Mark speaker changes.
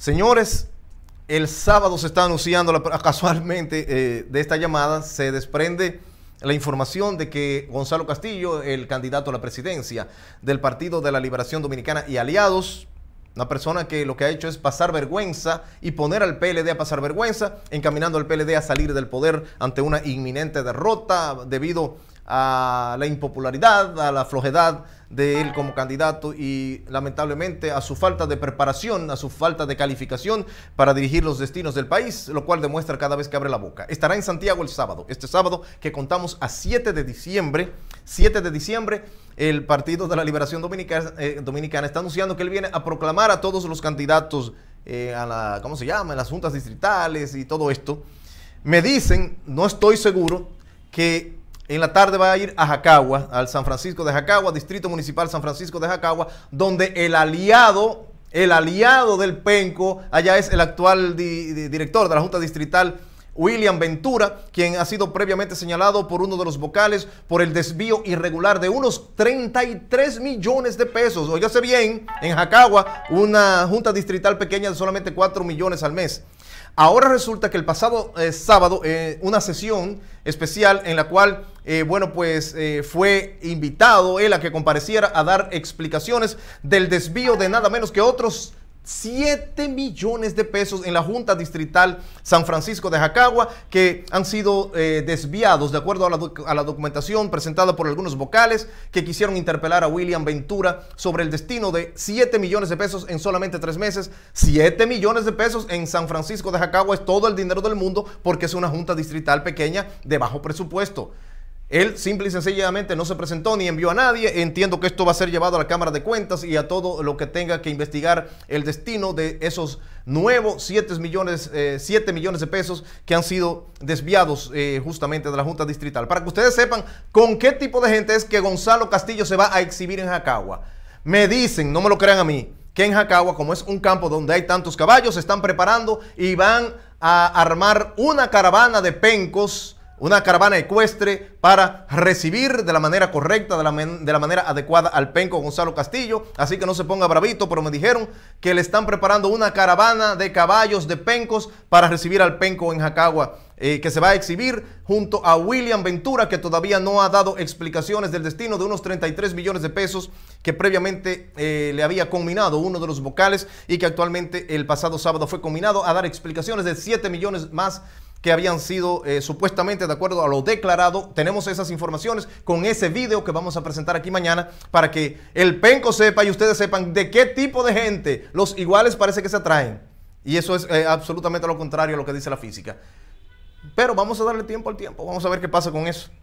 Speaker 1: Señores, el sábado se está anunciando casualmente eh, de esta llamada, se desprende la información de que Gonzalo Castillo, el candidato a la presidencia del Partido de la Liberación Dominicana y aliados, una persona que lo que ha hecho es pasar vergüenza y poner al PLD a pasar vergüenza, encaminando al PLD a salir del poder ante una inminente derrota debido a la impopularidad, a la flojedad de él como candidato y lamentablemente a su falta de preparación, a su falta de calificación para dirigir los destinos del país, lo cual demuestra cada vez que abre la boca. Estará en Santiago el sábado, este sábado que contamos a 7 de diciembre, 7 de diciembre el Partido de la Liberación eh, Dominicana, está anunciando que él viene a proclamar a todos los candidatos eh, a la, ¿cómo se llama?, las juntas distritales y todo esto. Me dicen, no estoy seguro, que en la tarde va a ir a Jacagua, al San Francisco de Jacagua, Distrito Municipal San Francisco de Jacagua, donde el aliado, el aliado del Penco, allá es el actual director de la Junta Distrital William Ventura, quien ha sido previamente señalado por uno de los vocales por el desvío irregular de unos 33 millones de pesos. sé bien, en Jacagua, una junta distrital pequeña de solamente 4 millones al mes. Ahora resulta que el pasado eh, sábado, eh, una sesión especial en la cual, eh, bueno, pues fue invitado él a que compareciera a dar explicaciones del desvío de nada menos que otros 7 millones de pesos en la Junta Distrital San Francisco de Jacagua que han sido eh, desviados de acuerdo a la, a la, documentación presentada por algunos vocales que quisieron interpelar a William Ventura sobre el destino de 7 millones de pesos en solamente tres meses. 7 millones de pesos en San Francisco de Jacagua es todo el dinero del mundo porque es una Junta Distrital pequeña de bajo presupuesto. Él simple y sencillamente no se presentó ni envió a nadie. Entiendo que esto va a ser llevado a la Cámara de Cuentas y a todo lo que tenga que investigar el destino de esos nuevos 7 millones, eh, millones de pesos que han sido desviados eh, justamente de la Junta Distrital. Para que ustedes sepan con qué tipo de gente es que Gonzalo Castillo se va a exhibir en Jacagua. Me dicen, no me lo crean a mí, que en Jacagua, como es un campo donde hay tantos caballos, se están preparando y van a armar una caravana de pencos una caravana ecuestre para recibir de la manera correcta, de la, manera adecuada al penco Gonzalo Castillo. Así que no se ponga bravito, pero me dijeron que le están preparando una caravana de caballos de pencos para recibir al penco en Jacagua. Eh, que se va a exhibir junto a William Ventura, que todavía no ha dado explicaciones del destino de unos 33 millones de pesos que previamente eh, le había combinado uno de los vocales y que actualmente el pasado sábado fue combinado a dar explicaciones de 7 millones más que habían sido eh, supuestamente de acuerdo a lo declarado. Tenemos esas informaciones con ese video que vamos a presentar aquí mañana para que el penco sepa y ustedes sepan de qué tipo de gente los iguales parece que se atraen. Y eso es eh, absolutamente lo contrario a lo que dice la física. Pero vamos a darle tiempo al tiempo, vamos a ver qué pasa con eso.